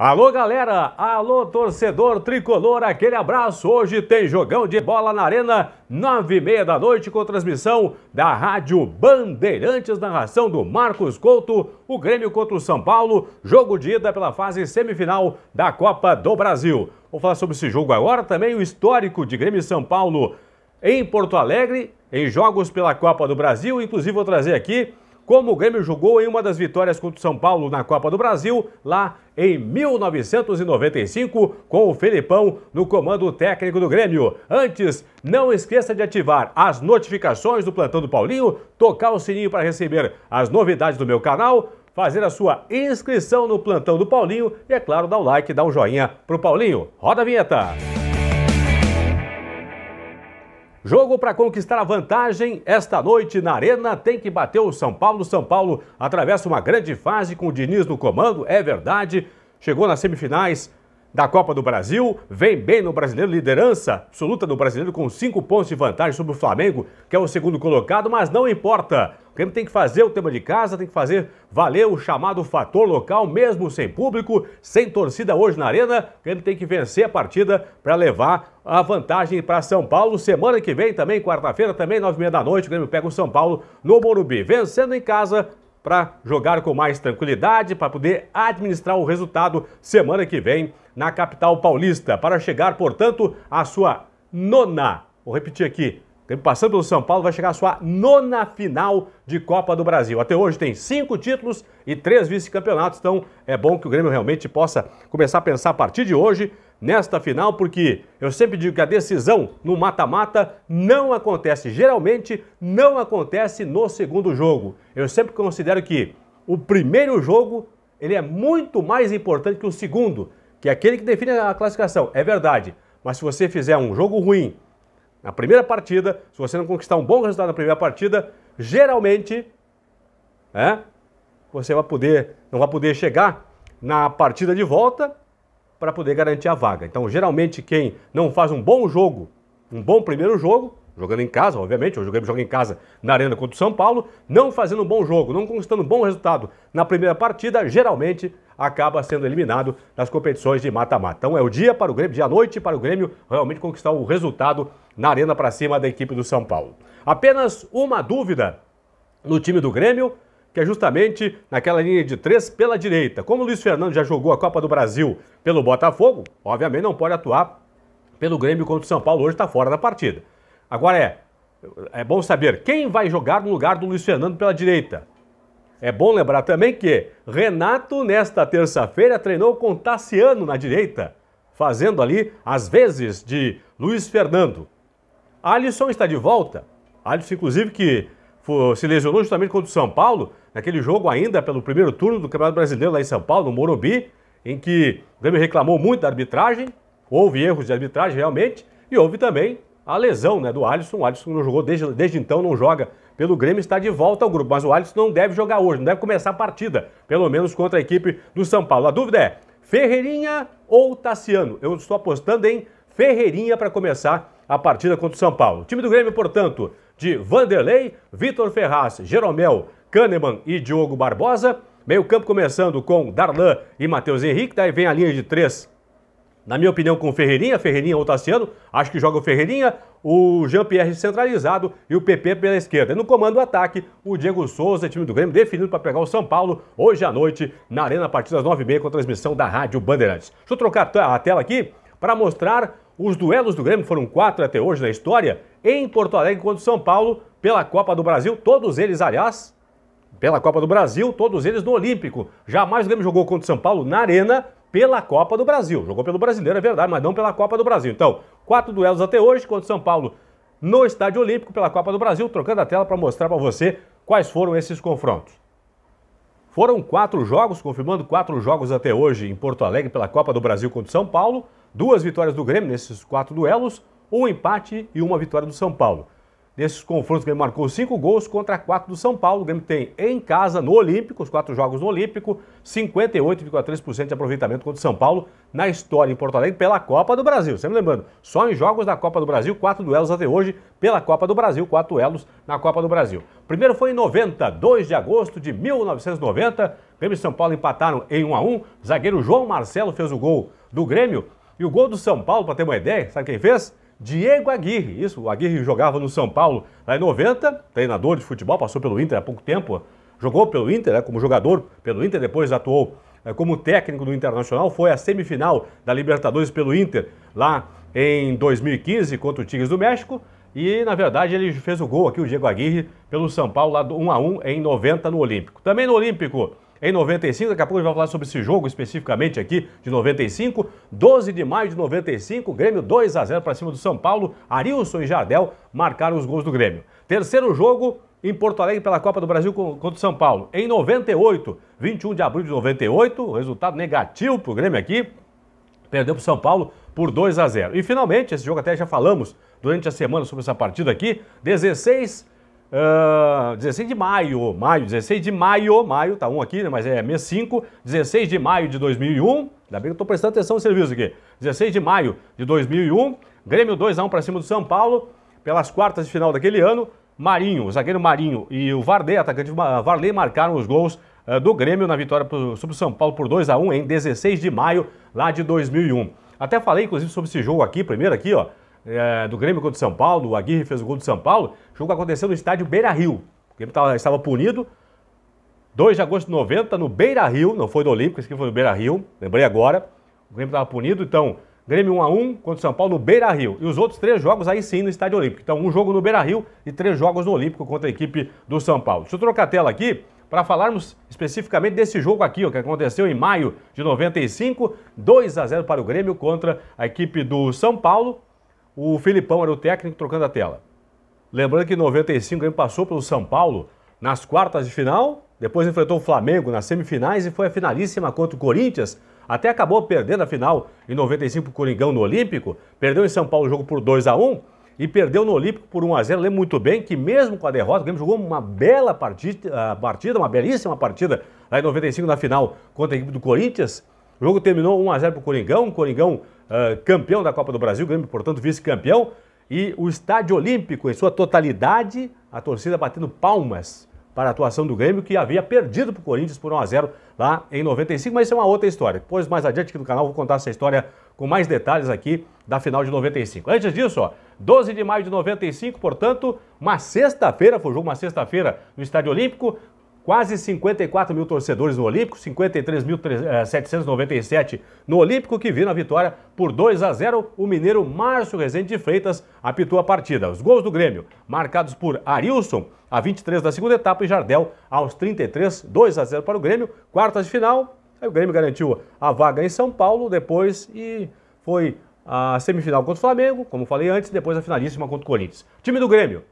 Alô galera, alô torcedor tricolor, aquele abraço. Hoje tem jogão de bola na arena, nove e meia da noite, com transmissão da Rádio Bandeirantes, narração do Marcos Couto, o Grêmio contra o São Paulo, jogo de ida pela fase semifinal da Copa do Brasil. Vou falar sobre esse jogo agora, também o histórico de Grêmio e São Paulo em Porto Alegre, em jogos pela Copa do Brasil, inclusive vou trazer aqui como o Grêmio jogou em uma das vitórias contra o São Paulo na Copa do Brasil, lá em 1995, com o Felipão no comando técnico do Grêmio. Antes, não esqueça de ativar as notificações do Plantão do Paulinho, tocar o sininho para receber as novidades do meu canal, fazer a sua inscrição no Plantão do Paulinho e, é claro, dar o like, dar um joinha pro Paulinho. Roda a vinheta! Jogo para conquistar a vantagem. Esta noite na Arena tem que bater o São Paulo. São Paulo atravessa uma grande fase com o Diniz no comando, é verdade. Chegou nas semifinais da Copa do Brasil, vem bem no brasileiro, liderança absoluta do brasileiro com cinco pontos de vantagem sobre o Flamengo, que é o segundo colocado, mas não importa. O Grêmio tem que fazer o tema de casa, tem que fazer valer o chamado fator local, mesmo sem público, sem torcida hoje na arena. O Grêmio tem que vencer a partida para levar a vantagem para São Paulo. Semana que vem também, quarta-feira, também nove e meia da noite, o Grêmio pega o São Paulo no Morumbi. Vencendo em casa, para jogar com mais tranquilidade, para poder administrar o resultado semana que vem na capital paulista, para chegar, portanto, à sua nona, vou repetir aqui, passando pelo São Paulo, vai chegar à sua nona final de Copa do Brasil. Até hoje tem cinco títulos e três vice-campeonatos, então é bom que o Grêmio realmente possa começar a pensar a partir de hoje nesta final, porque eu sempre digo que a decisão no mata-mata não acontece, geralmente não acontece no segundo jogo. Eu sempre considero que o primeiro jogo ele é muito mais importante que o segundo, que é aquele que define a classificação. É verdade, mas se você fizer um jogo ruim na primeira partida, se você não conquistar um bom resultado na primeira partida, geralmente é, você vai poder, não vai poder chegar na partida de volta para poder garantir a vaga. Então, geralmente, quem não faz um bom jogo, um bom primeiro jogo, jogando em casa, obviamente, o Grêmio joga em casa na Arena contra o São Paulo, não fazendo um bom jogo, não conquistando um bom resultado na primeira partida, geralmente acaba sendo eliminado nas competições de mata-mata. Então é o dia para o Grêmio, dia à noite para o Grêmio realmente conquistar o resultado na Arena para cima da equipe do São Paulo. Apenas uma dúvida no time do Grêmio, que é justamente naquela linha de três pela direita. Como o Luiz Fernando já jogou a Copa do Brasil pelo Botafogo, obviamente não pode atuar pelo Grêmio contra o São Paulo, hoje está fora da partida. Agora é, é bom saber quem vai jogar no lugar do Luiz Fernando pela direita. É bom lembrar também que Renato, nesta terça-feira, treinou com Tassiano na direita, fazendo ali as vezes de Luiz Fernando. Alisson está de volta. Alisson, inclusive, que se lesionou justamente contra o São Paulo, naquele jogo ainda pelo primeiro turno do Campeonato Brasileiro lá em São Paulo, no Morumbi, em que o Grêmio reclamou muito da arbitragem, houve erros de arbitragem realmente, e houve também a lesão né, do Alisson. O Alisson não jogou desde, desde então, não joga pelo Grêmio, está de volta ao grupo. Mas o Alisson não deve jogar hoje, não deve começar a partida, pelo menos contra a equipe do São Paulo. A dúvida é: Ferreirinha ou Tassiano? Eu estou apostando em Ferreirinha para começar a partida contra o São Paulo. O time do Grêmio, portanto, de Vanderlei, Vitor Ferraz, Jeromel, Kahneman e Diogo Barbosa. Meio campo começando com Darlan e Matheus Henrique, daí vem a linha de três. Na minha opinião, com Ferreirinha, Ferreirinha ou Tassiano, acho que joga o Ferreirinha, o Jean-Pierre centralizado e o PP pela esquerda. E no comando do ataque, o Diego Souza, time do Grêmio, definido para pegar o São Paulo hoje à noite na Arena, a partir das 9h30, com a transmissão da Rádio Bandeirantes. Deixa eu trocar a tela aqui para mostrar os duelos do Grêmio, foram quatro até hoje na história, em Porto Alegre contra o São Paulo pela Copa do Brasil. Todos eles, aliás, pela Copa do Brasil, todos eles no Olímpico. Jamais o Grêmio jogou contra o São Paulo na Arena pela Copa do Brasil. Jogou pelo Brasileiro, é verdade, mas não pela Copa do Brasil. Então, quatro duelos até hoje contra o São Paulo no Estádio Olímpico pela Copa do Brasil, trocando a tela para mostrar para você quais foram esses confrontos. Foram quatro jogos, confirmando quatro jogos até hoje em Porto Alegre pela Copa do Brasil contra o São Paulo, duas vitórias do Grêmio nesses quatro duelos, um empate e uma vitória do São Paulo. Nesses confrontos, o Grêmio marcou cinco gols contra quatro do São Paulo. O Grêmio tem em casa, no Olímpico, os quatro jogos no Olímpico, 58,3% de aproveitamento contra o São Paulo na história em Porto Alegre pela Copa do Brasil. Sempre lembrando, só em jogos da Copa do Brasil, quatro duelos até hoje pela Copa do Brasil, quatro duelos na Copa do Brasil. primeiro foi em 90, 2 de agosto de 1990. Grêmio e São Paulo empataram em 1 a 1 Zagueiro João Marcelo fez o gol do Grêmio. E o gol do São Paulo, para ter uma ideia, sabe quem fez? Diego Aguirre. Isso, o Aguirre jogava no São Paulo lá em 90, treinador de futebol, passou pelo Inter há pouco tempo, jogou pelo Inter né, como jogador pelo Inter, depois atuou é, como técnico do Internacional, foi a semifinal da Libertadores pelo Inter lá em 2015 contra o Tigres do México. E, na verdade, ele fez o gol aqui, o Diego Aguirre, pelo São Paulo, lá do 1 a 1 em 90 no Olímpico. Também no Olímpico, em 95. Daqui a pouco a gente vai falar sobre esse jogo especificamente aqui de 95. 12 de maio de 95, Grêmio 2 a 0 para cima do São Paulo. Arilson e Jardel marcaram os gols do Grêmio. Terceiro jogo em Porto Alegre pela Copa do Brasil contra o São Paulo. Em 98, 21 de abril de 98, resultado negativo para o Grêmio aqui. Perdeu para o São Paulo por 2 a 0. E finalmente, esse jogo até já falamos durante a semana sobre essa partida aqui. 16 Uh, ah, 16 de maio, maio, 16 de maio, maio, tá um aqui, né, mas é mês 5, 16 de maio de 2001, ainda bem que eu tô prestando atenção no serviço aqui, 16 de maio de 2001, Grêmio 2x1 para cima do São Paulo, pelas quartas de final daquele ano, Marinho, o zagueiro Marinho e o Varley, atacante ah, Varley, marcaram os gols uh, do Grêmio na vitória pro, sobre o São Paulo por 2x1 em 16 de maio lá de 2001. Até falei, inclusive, sobre esse jogo aqui, primeiro aqui, ó, é, do Grêmio contra o São Paulo, o Aguirre fez o gol do São Paulo, o jogo aconteceu no estádio Beira Rio. O Grêmio tava, estava punido. 2 de agosto de 90, no Beira Rio, não foi do Olímpico, esse aqui foi no Beira Rio, lembrei agora. O Grêmio estava punido, então Grêmio 1x1 contra o São Paulo no Beira Rio. E os outros três jogos aí sim no Estádio Olímpico. Então, um jogo no Beira Rio e três jogos no Olímpico contra a equipe do São Paulo. Deixa eu trocar a tela aqui para falarmos especificamente desse jogo aqui, ó, que aconteceu em maio de 95, 2 a 0 para o Grêmio contra a equipe do São Paulo. O Filipão era o técnico trocando a tela. Lembrando que em 95 o passou pelo São Paulo nas quartas de final, depois enfrentou o Flamengo nas semifinais e foi a finalíssima contra o Corinthians. Até acabou perdendo a final em 95 para o Coringão no Olímpico, perdeu em São Paulo o jogo por 2 a 1 e perdeu no Olímpico por 1 a 0 Lembro muito bem que mesmo com a derrota, o Grêmio jogou uma bela partida, ah, partida uma belíssima partida lá em 95 na final contra a equipe do Corinthians. O jogo terminou 1 a 0 para o Coringão, o Coringão ah, campeão da Copa do Brasil, Grêmio, portanto, vice-campeão. E o Estádio Olímpico, em sua totalidade, a torcida batendo palmas para a atuação do Grêmio, que havia perdido para o Corinthians por 1x0 lá em 95, mas isso é uma outra história. Depois, mais adiante aqui no canal, vou contar essa história com mais detalhes aqui da final de 95. Antes disso, ó, 12 de maio de 95, portanto, uma sexta-feira, foi o jogo uma sexta-feira no Estádio Olímpico, quase 54 mil torcedores no Olímpico, 53.797 eh, no Olímpico, que viram a vitória por 2 a 0. O mineiro Márcio Rezende de Freitas apitou a partida. Os gols do Grêmio, marcados por Arilson, a 23 da segunda etapa, e Jardel aos 33, 2 a 0 para o Grêmio. Quartas de final, o Grêmio garantiu a vaga em São Paulo depois e foi a semifinal contra o Flamengo, como falei antes, depois a finalíssima contra o Corinthians. Time do Grêmio,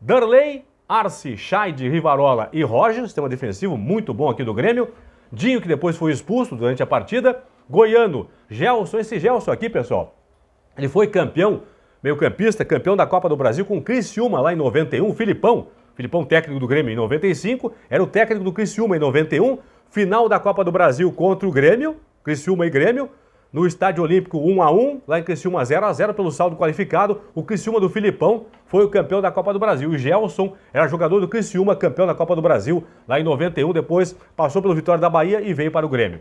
Darley, Arce, Scheid, Rivarola e tem sistema defensivo muito bom aqui do Grêmio. Dinho, que depois foi expulso durante a partida. Goiano, Gelson, esse Gelson aqui, pessoal, ele foi campeão, meio-campista, campeão da Copa do Brasil com o Criciúma lá em 91, Filipão. Filipão, técnico do Grêmio em 95, era o técnico do Criciúma em 91, final da Copa do Brasil contra o Grêmio, Criciúma e Grêmio, no Estádio Olímpico 1 a 1 lá em Criciúma 0 a 0 pelo saldo qualificado. O Criciúma do Filipão foi o campeão da Copa do Brasil. O Gelson era jogador do Criciúma, campeão da Copa do Brasil lá em 91, depois passou pelo Vitória da Bahia e veio para o Grêmio.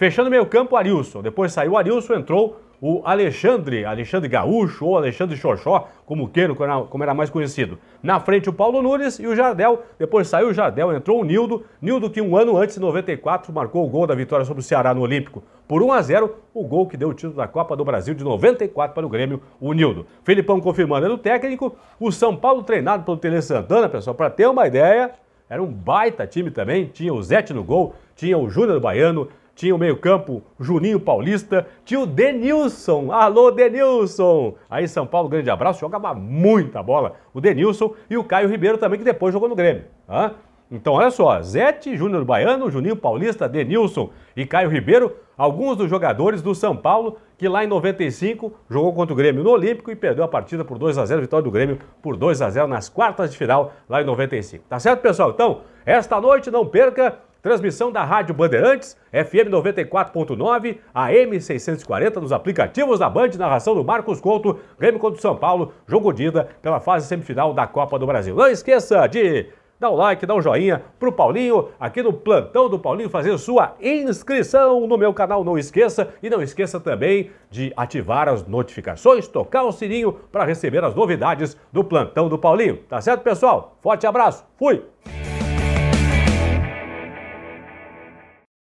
Fechando meio campo, Arilson. Depois saiu o Arilson, entrou o Alexandre, Alexandre Gaúcho ou Alexandre Xoxó, como queiro, como era mais conhecido. Na frente o Paulo Nunes e o Jardel. Depois saiu o Jardel, entrou o Nildo. Nildo que um ano antes, em 94, marcou o gol da vitória sobre o Ceará no Olímpico. Por 1 a 0, o gol que deu o título da Copa do Brasil de 94 para o Grêmio, o Nildo. Filipão confirmando era o técnico. O São Paulo treinado pelo Tele Santana, pessoal, para ter uma ideia, era um baita time também. Tinha o Zete no gol, tinha o Júnior do Baiano, tinha o meio-campo Juninho Paulista, tinha o Denilson. Alô, Denilson! Aí São Paulo, grande abraço, jogava muita bola. O Denilson e o Caio Ribeiro também, que depois jogou no Grêmio. Hã? Então, olha só, Zete, Júnior Baiano, Juninho Paulista, Denilson e Caio Ribeiro, alguns dos jogadores do São Paulo, que lá em 95 jogou contra o Grêmio no Olímpico e perdeu a partida por 2 a 0 vitória do Grêmio por 2 a 0 nas quartas de final lá em 95. Tá certo, pessoal? Então, esta noite não perca Transmissão da Rádio Bandeirantes, FM 94.9, AM 640 nos aplicativos da Band, narração do Marcos Couto, Grêmio contra o São Paulo, jogo de pela fase semifinal da Copa do Brasil. Não esqueça de dar um like, dar um joinha pro Paulinho, aqui no plantão do Paulinho, fazer sua inscrição no meu canal, não esqueça. E não esqueça também de ativar as notificações, tocar o sininho para receber as novidades do plantão do Paulinho. Tá certo, pessoal? Forte abraço, fui!